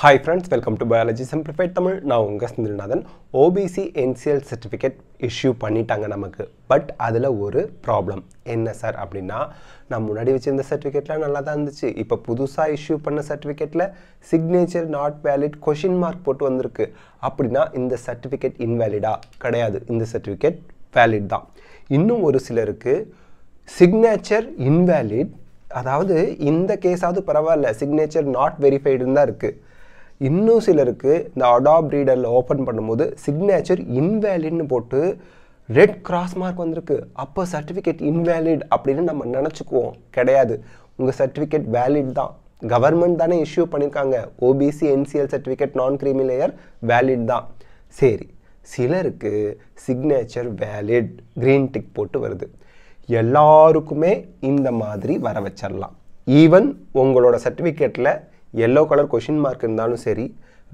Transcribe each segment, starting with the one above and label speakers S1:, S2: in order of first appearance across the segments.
S1: hi friends welcome to biology simplified Tamil நான் உங்கள் Senthilnathan OBC NCL certificate issue பண்ணிட்டாங்க நமக்கு பட் அதில் ஒரு ப்ராப்ளம் என்ன சார் அப்படின்னா நான் முன்னாடி வச்சுருந்த சர்டிஃபிகேட்லாம் நல்லா தான் இருந்துச்சு இப்போ புதுசாக இஷ்யூ பண்ண சர்டிஃபிகேட்டில் signature not valid question mark போட்டு வந்திருக்கு அப்படின்னா இந்த சர்டிஃபிகேட் இன்வேலிடா கிடையாது இந்த சர்டிஃபிகேட் வேலிட் தான் இன்னும் ஒரு சிலருக்கு சிக்னேச்சர் இன்வேலிட் அதாவது இந்த கேஸாவது பரவாயில்ல சிக்னேச்சர் நாட் வெரிஃபைடுன்னு தான் இருக்குது இன்னும் சிலருக்கு இந்த அடாப் ரீடரில் ஓப்பன் பண்ணும்போது சிக்னேச்சர் இன்வேலிட்னு போட்டு ரெட் கிராஸ் மார்க் வந்திருக்கு அப்போ சர்டிஃபிகேட் இன்வேலிட் அப்படின்னு நம்ம நினச்சிக்குவோம் கிடையாது உங்கள் சர்டிஃபிகேட் வேலிட் தான் கவர்மெண்ட் தானே இஷ்யூ பண்ணியிருக்காங்க OBC NCL certificate non creamy layer valid தான் சரி சிலருக்கு சிக்னேச்சர் வேலிட் க்ரீன் டிக் போட்டு வருது எல்லாருக்குமே இந்த மாதிரி வர வச்சிடலாம் ஈவன் உங்களோட சர்டிஃபிகேட்டில் எல்லோ கலர் கொஷின் மார்க் இருந்தாலும் சரி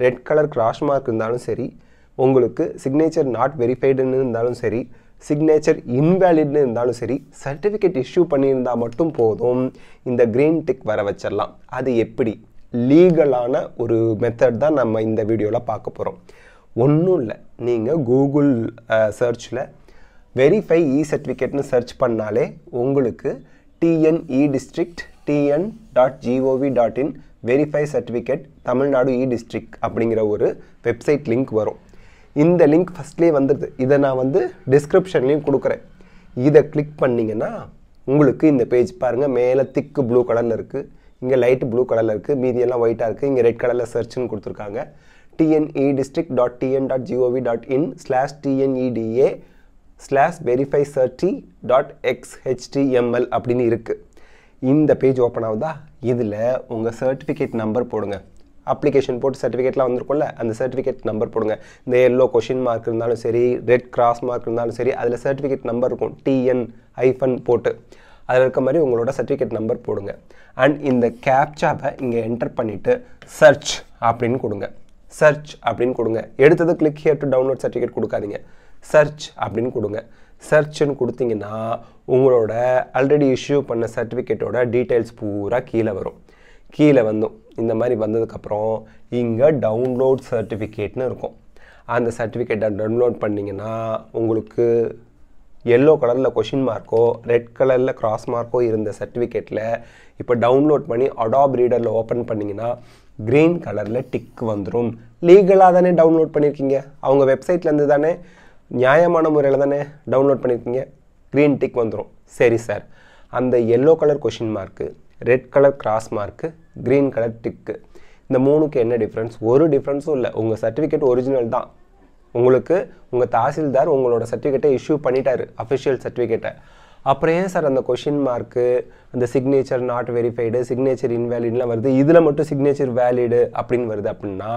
S1: ரெட் கலர் கிராஷ் மார்க் இருந்தாலும் சரி உங்களுக்கு சிக்னேச்சர் நாட் வெரிஃபைடுன்னு இருந்தாலும் சரி சிக்னேச்சர் இன்வேலிட்னு இருந்தாலும் சரி சர்டிஃபிகேட் இஷ்யூ பண்ணியிருந்தால் மட்டும் போதும் இந்த க்ரீன் டிக் வர வச்சிடலாம் அது எப்படி லீகலான ஒரு மெத்தட் தான் நம்ம இந்த வீடியோவில் பார்க்க போகிறோம் ஒன்றும் இல்லை நீங்கள் கூகுள் சர்ச்சில் வெரிஃபை இ சர்டிஃபிகேட்னு சர்ச் பண்ணாலே உங்களுக்கு TNE district TN dot GOV dot இன் வெரிஃபை சர்டிஃபிகேட் தமிழ்நாடு இ டிஸ்ட்ரிக் அப்படிங்கிற ஒரு வெப்சைட் லிங்க் வரும் இந்த லிங்க் ஃபஸ்ட்லேயே வந்துடுது இதை நான் வந்து டிஸ்கிரிப்ஷன்லேயும் கொடுக்குறேன் இதை கிளிக் பண்ணிங்கன்னா உங்களுக்கு இந்த பேஜ் பாருங்கள் மேலே திக்கு ப்ளூ கலரில் இருக்குது இங்கே லைட் ப்ளூ கலரில் இருக்குது மீதியெல்லாம் ஒயிட்டாக இருக்குது இங்கே ரெட் கலரில் சர்ச்னு கொடுத்துருக்காங்க TNE district dot TN dot GOV dot in slash TNEDA slash verify cert dot XHTML அப்படின்னு இருக்குது இந்த பேஜ் ஓப்பன் ஆகுதா இதில் உங்கள் சர்டிஃபிகேட் நம்பர் போடுங்க அப்ளிகேஷன் போட்டு சர்டிஃபிகேட்லாம் வந்திருக்கும்ல அந்த சர்டிஃபிகேட் நம்பர் போடுங்க இந்த எல்லோ கொஷின் மார்க் இருந்தாலும் சரி ரெட் கிராஸ் மார்க் இருந்தாலும் சரி அதில் சர்டிஃபிகேட் நம்பர் இருக்கும் டிஎன் ஐஃபன் போட்டு அதில் இருக்க மாதிரி உங்களோட சர்டிஃபிகேட் நம்பர் போடுங்க அண்ட் இந்த கேப்சாவை இங்கே என்டர் பண்ணிவிட்டு சர்ச் அப்படின்னு கொடுங்க சர்ச் அப்படின்னு கொடுங்க எடுத்தது click here to download certificate கொடுக்காதீங்க சர்ச் அப்படின்னு கொடுங்க சர்ச்சுன்னு கொடுத்தீங்கன்னா உங்களோட ஆல்ரெடி இஷ்யூ பண்ண சர்டிஃபிகேட்டோட டீட்டெயில்ஸ் பூரா கீழே வரும் கீழே வந்தும் இந்த மாதிரி வந்ததுக்கப்புறம் இங்கே டவுன்லோட் சர்டிஃபிகேட்னு இருக்கும் அந்த சர்டிஃபிகேட்டை டவுன்லோட் பண்ணிங்கன்னா உங்களுக்கு எல்லோ கலரில் கொஷின் மார்க்கோ ரெட் கலரில் க்ராஸ் மார்க்கோ இருந்த சர்டிஃபிகேட்டில் இப்போ டவுன்லோட் பண்ணி அடாப் ரீடரில் ஓப்பன் பண்ணிங்கன்னா க்ரீன் கலரில் டிக் வந்துடும் லீகலாக தானே டவுன்லோட் பண்ணியிருக்கீங்க அவங்க வெப்சைட்லேருந்து தானே நியாயமான முறையில் தானே டவுன்லோட் பண்ணியிருக்கீங்க க்ரீன் டிக் வந்துடும் சரி சார் அந்த yellow colour question mark red colour cross mark green colour tick இந்த மூணுக்கு என்ன டிஃப்ரென்ஸ் ஒரு டிஃப்ரென்ஸும் இல்லை உங்கள் சர்டிஃபிகேட் ஒரிஜினல் தான் உங்களுக்கு உங்கள் தாசில்தார் உங்களோட சர்டிஃபிகேட்டை இஷ்யூ பண்ணிட்டாரு அஃபிஷியல் சர்டிஃபிகேட்டை அப்புறம் ஏன் சார் அந்த கொஷின் மார்க்கு அந்த சிக்னேச்சர் நாட் வெரிஃபைடு சிக்னேச்சர் இன்வேலிட்லாம் வருது இதில் மட்டும் சிக்னேச்சர் வேலிடு அப்படின்னு வருது அப்படின்னா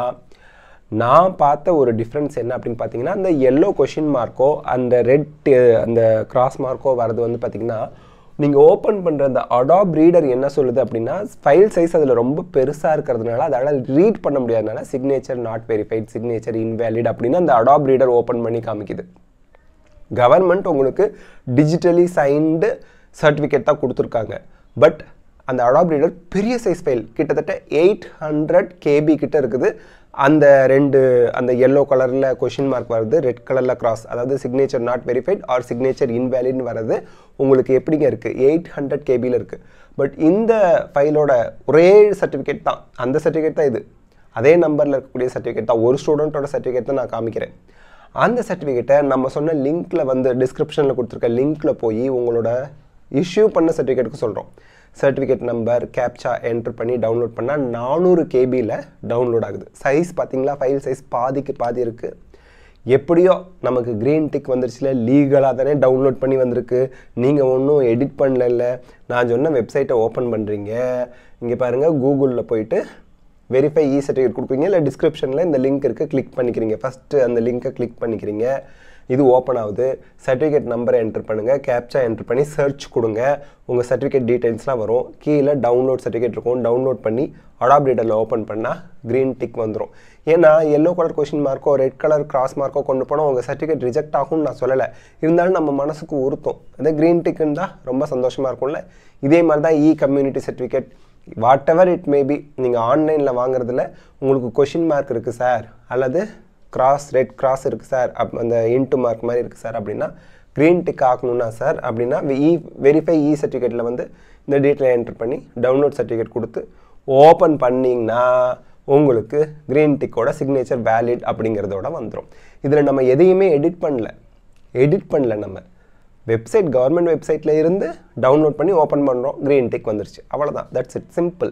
S1: நான் பார்த்த ஒரு டிஃப்ரென்ஸ் என்ன அப்படின்னு பார்த்தீங்கன்னா அந்த எல்லோ கொஷின் மார்க்கோ அந்த ரெட் அந்த கிராஸ் மார்க்கோ வரது வந்து பார்த்திங்கன்னா நீங்கள் ஓப்பன் பண்ணுற அந்த அடாப் ரீடர் என்ன சொல்லுது அப்படின்னா ஃபைல் சைஸ் அதில் ரொம்ப பெருசாக இருக்கிறதுனால அதால் ரீட் பண்ண முடியாதனால signature not verified signature invalid அப்படின்னு அந்த அடாப் ரீடர் ஓப்பன் பண்ணி காமிக்குது கவர்மெண்ட் உங்களுக்கு டிஜிட்டலி சைன்டு சர்டிஃபிகேட் தான் கொடுத்துருக்காங்க பட் அந்த அடாப் ரீடர் பெரிய சைஸ் ஃபைல் கிட்டத்தட்ட எயிட் ஹண்ட்ரட் கேபி கிட்ட இருக்குது அந்த ரெண்டு அந்த எல்லோ கலரில் கொஷின் மார்க் வருது ரெட் கலரில் கிராஸ் அதாவது signature not verified or signature இன்வேலிட்னு வர்றது உங்களுக்கு எப்படிங்க இருக்குது எயிட் ஹண்ட்ரட் கேபியில் இருக்குது பட் இந்த ஃபைலோட ஒரே சர்டிஃபிகேட் தான் அந்த சர்டிஃபிகேட் தான் இது அதே நம்பரில் இருக்கக்கூடிய சர்டிஃபிகேட் தான் ஒரு ஸ்டூடெண்ட்டோட சர்டிஃபிகேட் தான் நான் காமிக்கிறேன் அந்த சர்டிஃபிகேட்டை நம்ம சொன்ன லிங்க்கில் வந்து டிஸ்கிரிப்ஷனில் கொடுத்துருக்க லிங்க்கில் போய் உங்களோட இஷ்யூ பண்ண சர்டிஃபிகேட்டுக்கு சொல்கிறோம் சர்டிஃபிகேட் நம்பர் கேப்சா என்ட்ரு பண்ணி டவுன்லோட் பண்ணால் நானூறு கேபியில் டவுன்லோட் ஆகுது சைஸ் பார்த்தீங்களா ஃபைல் சைஸ் பாதிக்கு பாதி இருக்குது எப்படியோ நமக்கு க்ரீன் டிக் வந்துருச்சுல லீகலாக தானே டவுன்லோட் பண்ணி வந்திருக்கு நீங்கள் ஒன்றும் எடிட் பண்ணல நான் சொன்ன வெப்சைட்டை ஓப்பன் பண்ணுறீங்க இங்கே பாருங்கள் கூகுளில் போயிட்டு வெரிஃபை இ சர்டிஃபிகேட் கொடுப்பீங்க இல்லை டிஸ்கிரிப்ஷனில் இந்த லிங்க் இருக்குது கிளிக் பண்ணிக்கிறீங்க ஃபஸ்ட்டு அந்த லிங்க்கை கிளிக் பண்ணிக்கிறீங்க இது ஓப்பன் ஆகுது சர்டிஃபிகேட் நம்பரை என்ட்ரு பண்ணுங்கள் கேப்சா என்ட்ரு பண்ணி சர்ச் கொடுங்க உங்கள் சர்டிஃபிகேட் டீட்டெயில்ஸ்லாம் வரும் கீழே டவுன்லோட் சர்டிஃபிகேட் இருக்கும் டவுன்லோட் பண்ணி அடாப் ஓப்பன் பண்ணால் க்ரீன் டிக் வந்துடும் ஏன்னா எல்லோ கலர் கொஷின் மார்க்கோ ரெட் கலர் கிராஸ் மார்க்கோ கொண்டு போனால் உங்கள் சர்டிஃபிகேட் ரிஜெக்ட் ஆகும்னு நான் சொல்லலை இருந்தாலும் நம்ம மனசுக்கு உறுத்தும் அதே க்ரீன் டிக்குன்னு தான் ரொம்ப சந்தோஷமாக இருக்கும்ல இதே மாதிரி தான் e community certificate whatever it maybe நீங்கள் ஆன்லைனில் வாங்குறதுல உங்களுக்கு கொஷின் மார்க் இருக்குது சார் அல்லது கிராஸ் ரெட் கிராஸ் இருக்குது சார் அப் அந்த இன்ட்டு மார்க் மாதிரி இருக்குது சார் அப்படின்னா க்ரீன் டிக் ஆகணும்னா சார் அப்படின்னா இ வெரிஃபை இ சர்டிஃபிகேட்டில் வந்து இந்த டீட்டெயில் என்டர் பண்ணி டவுன்லோட் சர்டிஃபிகேட் கொடுத்து ஓப்பன் பண்ணிங்கன்னா உங்களுக்கு க்ரீன் டிக்கோட சிக்னேச்சர் வேலிட் அப்படிங்கிறதோட வந்துடும் இதில் நம்ம எதையுமே எடிட் பண்ணல எடிட் பண்ணல நம்ம வெப்சைட் கவர்மெண்ட் வெப்சைட்டில் இருந்து டவுன்லோட் பண்ணி ஓப்பன் பண்ணுறோம் க்ரீன் டிக் வந்துருச்சு அவ்வளோதான் தட்ஸ் இட் சிம்பிள்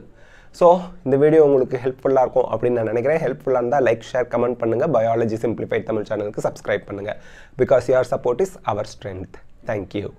S1: ஸோ இந்த வீடியோ உங்களுக்கு ஹெல்ப்ஃபுல்லாக இருக்கும் அப்படின்னு நான் நினைக்கிறேன் ஹெல்ப்ஃபுல்லாக இருந்தால் லைக் ஷேர் கமெண்ட் பண்ணுங்கள் பயாலஜி சிம்பிளிஃபைட் தமிழ் சேனலுக்கு சப்ஸ்கிரைப் பண்ணுங்கள் because your support is our strength thank you